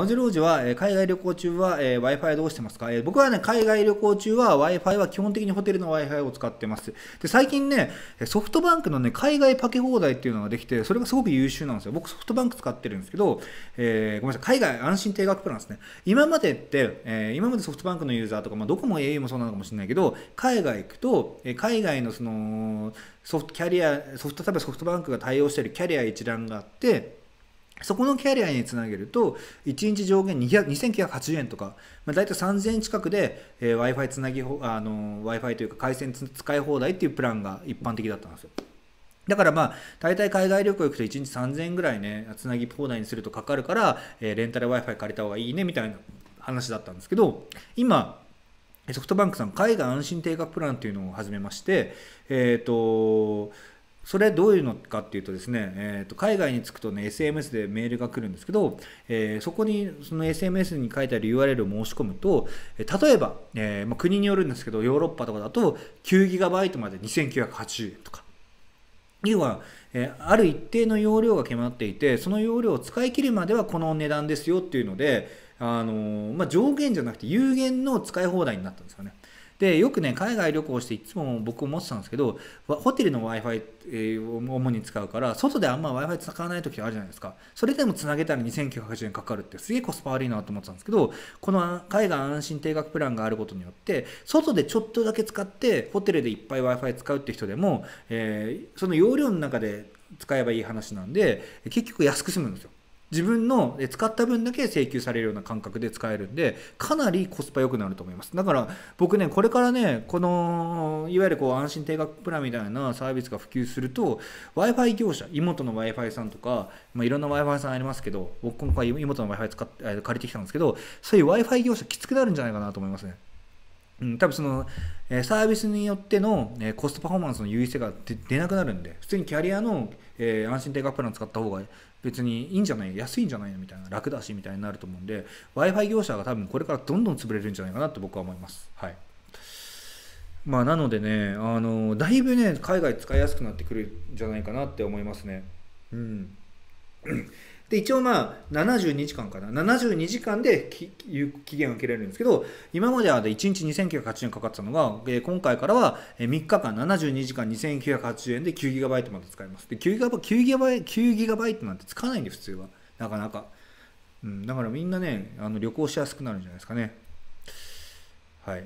青汁王子は、え海外旅行中は、え Wi-Fi どうしてますか、え僕はね、海外旅行中は Wi-Fi は基本的にホテルの Wi-Fi を使ってます。で、最近ね、ソフトバンクのね、海外パケ放題っていうのができて、それがすごく優秀なんですよ。僕ソフトバンク使ってるんですけど、えー、ごめんなさい、海外安心定額プランですね。今までって、えー、今までソフトバンクのユーザーとか、まあ、どこも au もそうなのかもしれないけど、海外行くと、え海外のその、ソフトキャリア、ソフト、例えばソフトバンクが対応しているキャリア一覧があって、そこのキャリアにつなげると、1日上限2980円とか、まあ、大体3000円近くで、えー、Wi-Fi つなぎ、あの、Wi-Fi というか回線使い放題っていうプランが一般的だったんですよ。だからまあ、大体海外旅行行くと1日3000円ぐらいね、つなぎ放題にするとかかるから、えー、レンタル Wi-Fi 借りた方がいいねみたいな話だったんですけど、今、ソフトバンクさん、海外安心定額プランっていうのを始めまして、えっ、ー、と、それどういうのかっていうとですね、えー、と海外に着くとね SMS でメールが来るんですけど、えー、そこにその SMS に書いてある URL を申し込むと例えば、えー、まあ、国によるんですけどヨーロッパとかだと 9GB まで2980円とか要は、えー、ある一定の容量が決まっていてその容量を使い切るまではこの値段ですよっていうのであのー、まあ、上限じゃなくて有限の使い放題になったんですよね。で、よくね、海外旅行していつも僕思ってたんですけど、ホテルの Wi-Fi を主に使うから、外であんま Wi-Fi 使わない時あるじゃないですか。それでも繋げたら2980円かかるってすげえコスパ悪いなと思ってたんですけど、この海外安心定額プランがあることによって、外でちょっとだけ使って、ホテルでいっぱい Wi-Fi 使うって人でも、えー、その容量の中で使えばいい話なんで、結局安く済むんですよ。自分の使った分だけ請求されるような感覚で使えるんでかなりコスパ良くなると思いますだから僕ねこれからねこのいわゆるこう安心定額プランみたいなサービスが普及すると w i f i 業者妹の w i f i さんとか、まあ、いろんな w i f i さんありますけど僕今回妹の w i f i 借りてきたんですけどそういう w i f i 業者きつくなるんじゃないかなと思いますねうん、多分その、えサービスによっての、えコストパフォーマンスの優位性が出なくなるんで、普通にキャリアのえー、安心定額プラン使った方が別にいいんじゃない安いんじゃないのみたいな楽だしみたいになると思うんで w i f i 業者が多分これからどんどん潰れるんじゃないかなって僕は思います。はいまあ、なのでねあのだいぶね海外使いやすくなってくるんじゃないかなって思いますね。うんで、一応まあ、72時間かな。72時間で期限を切れるんですけど、今までは1日2980円かかってたのが、今回からは3日間72時間2980円で 9GB まで使えます。で、9GB、9GB なんて使わないんで、普通は。なかなか。うん、だからみんなね、あの旅行しやすくなるんじゃないですかね。はい。